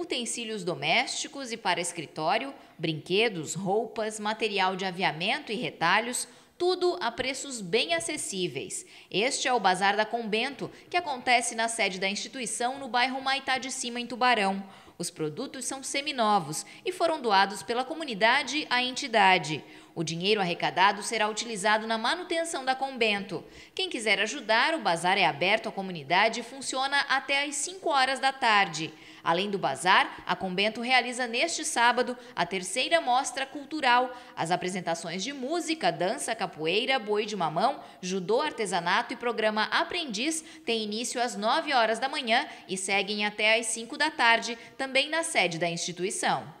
utensílios domésticos e para escritório, brinquedos, roupas, material de aviamento e retalhos, tudo a preços bem acessíveis. Este é o Bazar da Combento, que acontece na sede da instituição no bairro Maitá de Cima, em Tubarão. Os produtos são seminovos e foram doados pela comunidade à entidade. O dinheiro arrecadado será utilizado na manutenção da Combento. Quem quiser ajudar, o bazar é aberto à comunidade e funciona até às 5 horas da tarde. Além do bazar, a Combento realiza neste sábado a terceira mostra cultural. As apresentações de música, dança, capoeira, boi de mamão, judô, artesanato e programa Aprendiz têm início às 9 horas da manhã e seguem até às 5 da tarde, também na sede da instituição.